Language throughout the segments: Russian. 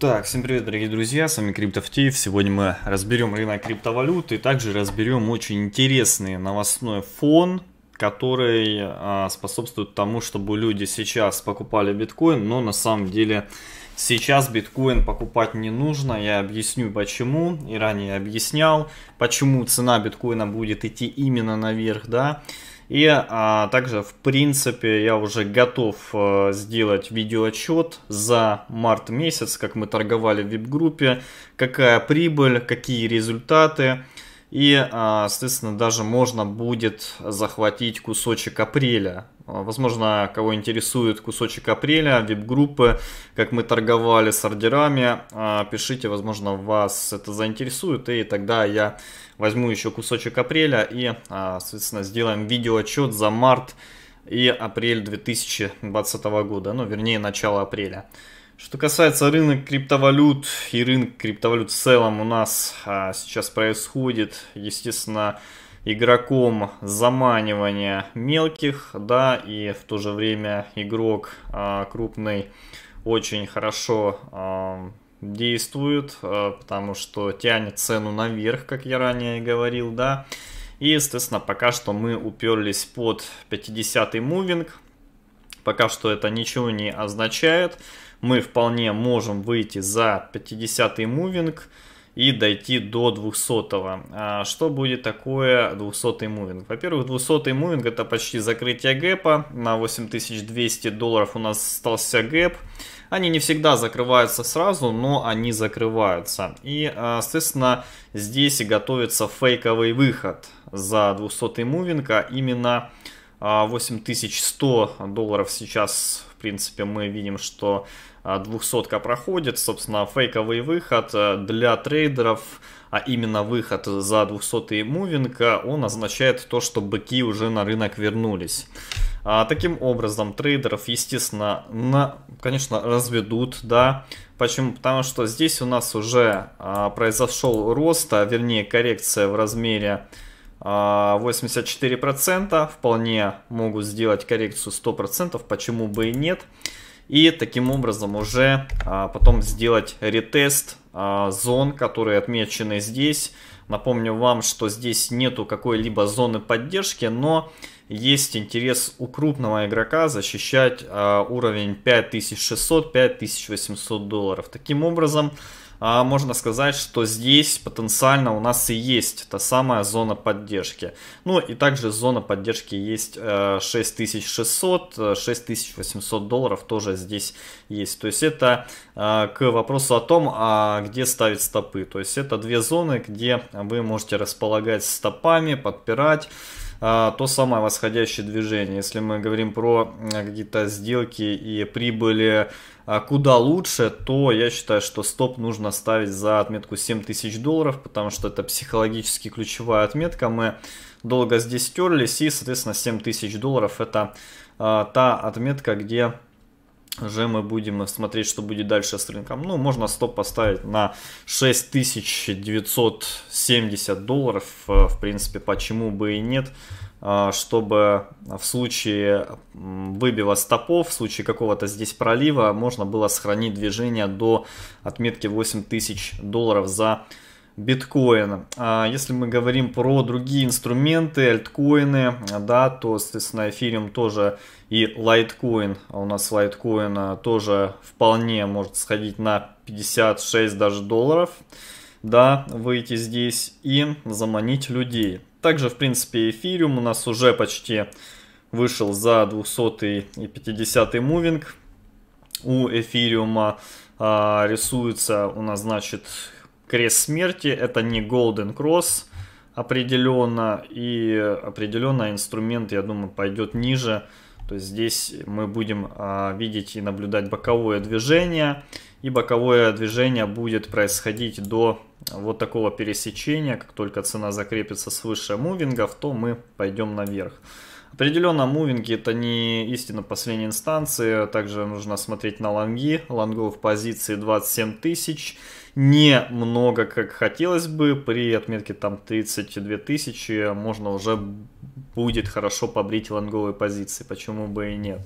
Так, всем привет, дорогие друзья, с вами Криптофтеев. Сегодня мы разберем рынок криптовалют и также разберем очень интересный новостной фон, который а, способствует тому, чтобы люди сейчас покупали биткоин, но на самом деле сейчас биткоин покупать не нужно. Я объясню почему, и ранее объяснял, почему цена биткоина будет идти именно наверх, да. И а, также, в принципе, я уже готов а, сделать видеоотчет за март месяц, как мы торговали в VIP-группе, какая прибыль, какие результаты. И, а, соответственно, даже можно будет захватить кусочек апреля а, возможно, кого интересует кусочек апреля, вип-группы, как мы торговали с ордерами, а, пишите, возможно, вас это заинтересует, и тогда я возьму еще кусочек апреля и, а, соответственно, сделаем видеоотчет за март и апрель 2020 года, ну, вернее, начало апреля. Что касается рынка криптовалют и рынка криптовалют в целом у нас а, сейчас происходит, естественно, игроком заманивания мелких, да, и в то же время игрок а, крупный очень хорошо а, действует, а, потому что тянет цену наверх, как я ранее говорил, да. И, естественно, пока что мы уперлись под 50-й мувинг. Пока что это ничего не означает. Мы вполне можем выйти за 50-й мувинг и дойти до 200-го. А, что будет такое 200 мувинг? Во-первых, 200 мувинг это почти закрытие гэпа. На 8200 долларов у нас остался гэп. Они не всегда закрываются сразу, но они закрываются. И, а, соответственно, здесь и готовится фейковый выход за 200-й мувинг, а именно 8100 а, долларов сейчас, в принципе, мы видим, что 200 а, проходит. Собственно, фейковый выход э, для трейдеров, а именно выход за 200 мувинг, э, он означает то, что быки уже на рынок вернулись. А, таким образом, трейдеров, естественно, на, конечно, разведут, да. Почему? Потому что здесь у нас уже а, произошел рост, а вернее коррекция в размере 84% а, вполне могут сделать коррекцию 100%, почему бы и нет. И таким образом уже а, потом сделать ретест а, зон, которые отмечены здесь. Напомню вам, что здесь нету какой-либо зоны поддержки, но есть интерес у крупного игрока защищать уровень 5600-5800 долларов. Таким образом, а, можно сказать, что здесь потенциально у нас и есть та самая зона поддержки. Ну и также зона поддержки есть 6600, э, 6800 э, долларов тоже здесь есть. То есть это э, к вопросу о том, а где ставить стопы. То есть это две зоны, где вы можете располагать стопами, подпирать. А, то самое восходящее движение. Если мы говорим про какие-то сделки и прибыли а, куда лучше, то я считаю, что стоп нужно ставить за отметку 7000 долларов, потому что это психологически ключевая отметка. Мы долго здесь терлись и, соответственно, 7000 долларов это а, та отметка, где же мы будем смотреть, что будет дальше с рынком. Ну, можно стоп поставить на 6970 долларов. Э, в принципе, почему бы и нет э, чтобы в случае выбива стопов, в случае какого-то здесь пролива, можно было сохранить движение до отметки 8000 долларов за биткоин. А если мы говорим про другие инструменты, альткоины, да, то, соответственно, эфириум тоже и лайткоин. А у нас лайткоин тоже вполне может сходить на 56 даже долларов, да, выйти здесь и заманить людей. Также, в принципе, эфириум у нас уже почти вышел за 200 и 50 мувинг. У эфириума а, рисуется у нас, значит, Крест смерти это не Golden Cross определенно, и определенно инструмент, я думаю, пойдет ниже. То есть здесь мы будем а, видеть и наблюдать боковое движение, и боковое движение будет происходить до вот такого пересечения. Как только цена закрепится свыше мувингов, то мы пойдем наверх. Определенно, мувинги это не истина последней инстанции. Также нужно смотреть на лонги. Лонгов позиции 27 тысяч. Не много, как хотелось бы. При отметке там 32 тысячи можно уже будет хорошо побрить лонговые позиции. Почему бы и нет.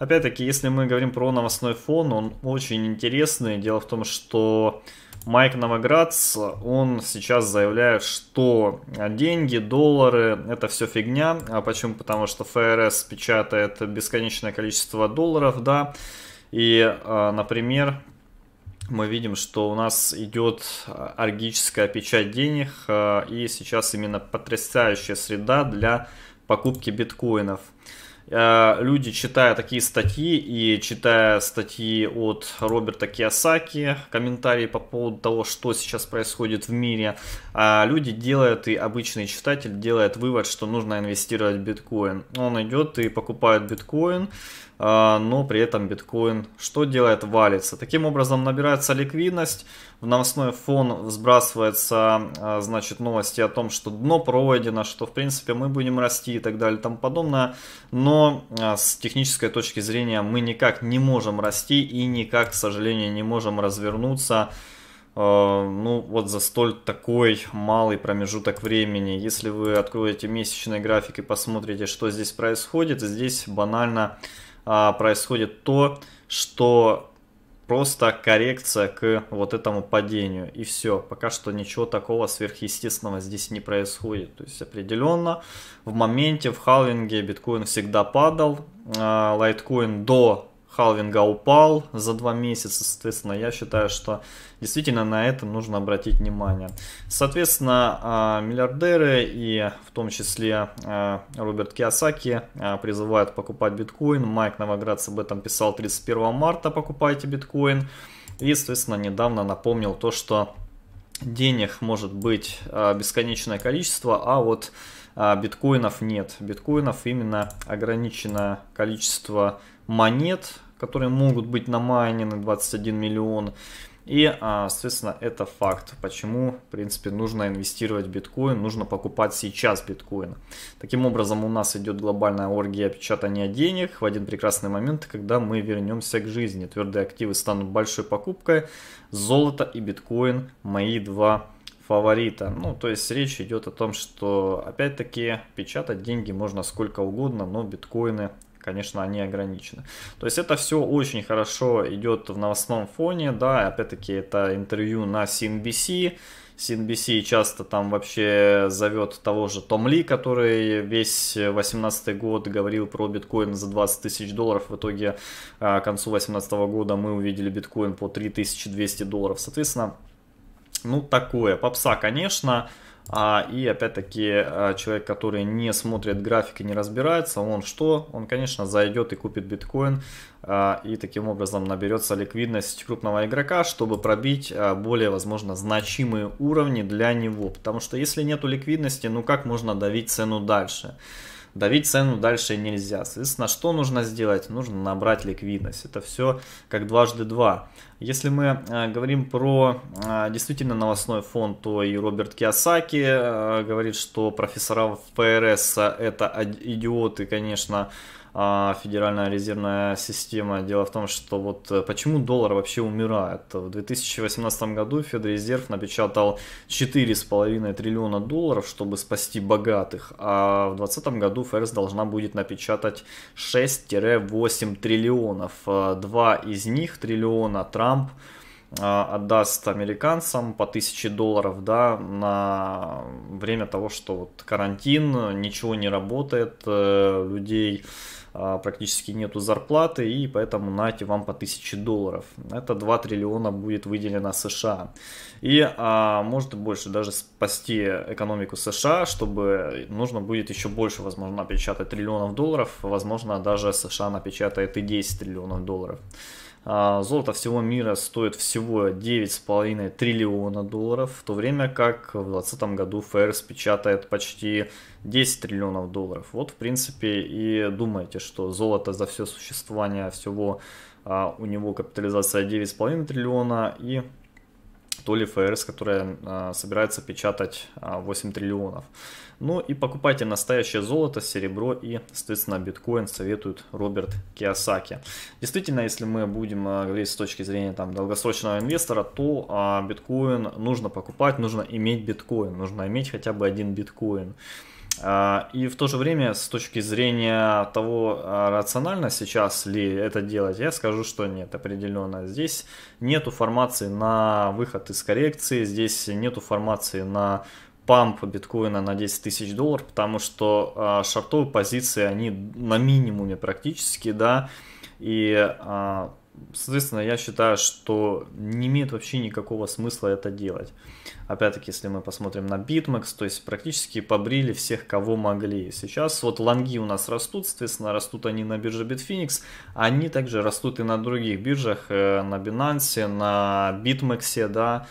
Опять-таки, если мы говорим про новостной фон, он очень интересный. Дело в том, что Майк Новоградс он сейчас заявляет, что деньги, доллары, это все фигня. А почему? Потому что ФРС печатает бесконечное количество долларов, да. И, а, например, мы видим, что у нас идет а, аргическая печать денег, а, и сейчас именно потрясающая среда для покупки биткоинов – Э, люди, читая такие статьи и читая статьи от Роберта Киосаки, комментарии по поводу того, что сейчас происходит в мире, э, люди делают и обычный читатель делает вывод, что нужно инвестировать в биткоин. Он идет и покупает биткоин, а, но при этом биткоин что делает? Валится. Таким образом набирается ликвидность, в новостной фон сбрасывается а, значит, новости о том, что дно пройдено, что в принципе мы будем расти и так далее и тому подобное, но а, с технической точки зрения мы никак не можем расти и никак, к сожалению, не можем развернуться ну вот за столь такой малый промежуток времени. Если вы откроете месячный график и посмотрите, что здесь происходит, здесь банально а, происходит то, что просто коррекция к вот этому падению. И все. Пока что ничего такого сверхъестественного здесь не происходит. То есть определенно в моменте, в халвинге биткоин всегда падал. А, лайткоин до халвинга упал за два месяца, соответственно, я считаю, что действительно на это нужно обратить внимание. Соответственно, а, миллиардеры и в том числе а, Роберт Киосаки а, призывают покупать биткоин. Майк Новоградц об этом писал 31 марта «покупайте биткоин». И, соответственно, недавно напомнил то, что денег может быть бесконечное количество, а вот биткоинов нет. Биткоинов именно ограниченное количество монет, которые могут быть на намайнены 21 миллион. И, а, соответственно, это факт, почему, в принципе, нужно инвестировать в биткоин, нужно покупать сейчас биткоин. Таким образом, у нас идет глобальная оргия печатания денег в один прекрасный момент, когда мы вернемся к жизни. Твердые активы станут большой покупкой, золото и биткоин – мои два фаворита. Ну, то есть речь идет о том, что, опять-таки, печатать деньги можно сколько угодно, но биткоины конечно, они ограничены. То есть это все очень хорошо идет в новостном фоне, да, опять-таки это интервью на CNBC, CNBC часто там вообще зовет того же Том Ли, который весь 18 год говорил про биткоин за 20 тысяч долларов. В итоге а, к концу 2018 года мы увидели биткоин по 3200 долларов. Соответственно, ну такое. Попса, Конечно а, и опять-таки а, человек, который не смотрит график и не разбирается, он что? Он, конечно, зайдет и купит биткоин а, и таким образом наберется ликвидность крупного игрока, чтобы пробить а, более, возможно, значимые уровни для него. Потому что если нету ликвидности, ну как можно давить цену дальше? давить цену дальше нельзя. Соответственно, что нужно сделать? Нужно набрать ликвидность. Это все как дважды два. Если мы э, говорим про э, действительно новостной фонд, то и Роберт Киосаки э, говорит, что профессора в ФРС это идиоты, конечно, а, Федеральная резервная система. Дело в том, что вот э, почему доллар вообще умирает. В 2018 году Федрезерв напечатал 4,5 триллиона долларов, чтобы спасти богатых, а в 2020 году ФРС должна будет напечатать 6-8 триллионов. Э, два из них триллиона Трамп э, отдаст американцам по 1000 долларов да, на время того, что вот карантин, ничего не работает, людей а, практически нету зарплаты, и поэтому нате вам по 1000 долларов. Это 2 триллиона будет выделено США. И а, может больше даже спасти экономику США, чтобы нужно будет еще больше, возможно, напечатать триллионов долларов, возможно, даже США напечатает и 10 триллионов долларов. А, золото всего мира стоит всего 9,5 триллиона долларов, в то время как в 2020 году ФРС печатает почти 10 триллионов долларов. Вот, в принципе, и думаете, что золото за все существование всего а, у него капитализация 9,5 триллиона и то ли ФРС, которая а, собирается печатать 8 а, триллионов. Ну и покупайте настоящее золото, серебро и, соответственно, биткоин, советует Роберт Киосаки. Действительно, если мы будем а, говорить с точки зрения там, долгосрочного инвестора, то а, биткоин нужно покупать, нужно иметь биткоин, нужно иметь хотя бы один биткоин. А, и в то же время, с точки зрения того, а, рационально сейчас ли это делать, я скажу, что нет, определенно. Здесь нету формации на выход из коррекции, здесь нету формации на памп биткоина на 10 тысяч долларов, потому что а, шартовые позиции, они на минимуме практически, да, и соответственно, я считаю, что не имеет вообще никакого смысла это делать. Опять-таки, если мы посмотрим на BitMEX, то есть практически побрили всех, кого могли. Сейчас вот лонги у нас растут, соответственно, растут они на бирже Bitfinex, они также растут и на других биржах, э, на Binance, на BitMEX, да,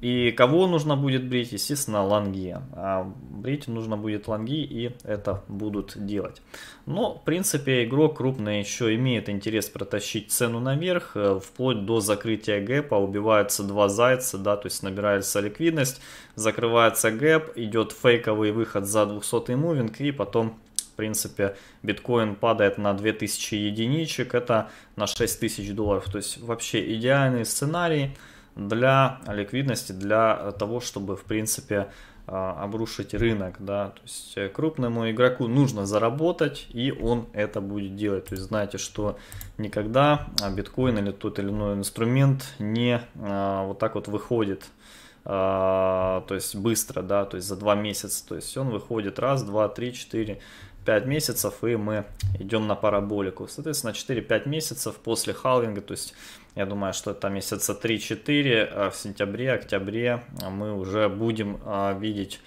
и кого нужно будет брить? Естественно, ланги. А брить нужно будет ланги, и это будут делать. Но, в принципе, игрок крупный еще имеет интерес протащить цену наверх, э, вплоть до закрытия гэпа. Убиваются два зайца, да, то есть набирается ликвидность, закрывается гэп, идет фейковый выход за 200 мувинг, и потом в принципе, биткоин падает на 2000 единичек, это на 6000 долларов. То есть вообще идеальный сценарий для ликвидности, для того, чтобы, в принципе, а, обрушить рынок, да, то есть э, крупному игроку нужно заработать, и он это будет делать, то есть знаете, что никогда а, биткоин или тот или иной инструмент не а, вот так вот выходит, то есть быстро, да, то есть за два месяца, то есть он выходит раз, два, три, четыре, 5 месяцев, и мы идем на параболику. Соответственно, 4-5 месяцев после халвинга, то есть я думаю, что это месяца 3-4, а в сентябре, октябре а, мы уже будем а, видеть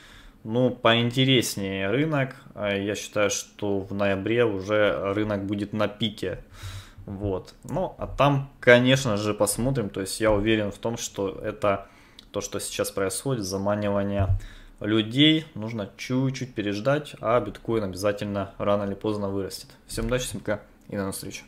ну, поинтереснее рынок. Я считаю, что в ноябре уже рынок будет на пике. Вот. Ну, а там, конечно же, посмотрим. То есть я уверен в том, что это то, что сейчас происходит, заманивание людей нужно чуть-чуть переждать, а биткоин обязательно рано или поздно вырастет. Всем удачи, всем пока и до новых встреч.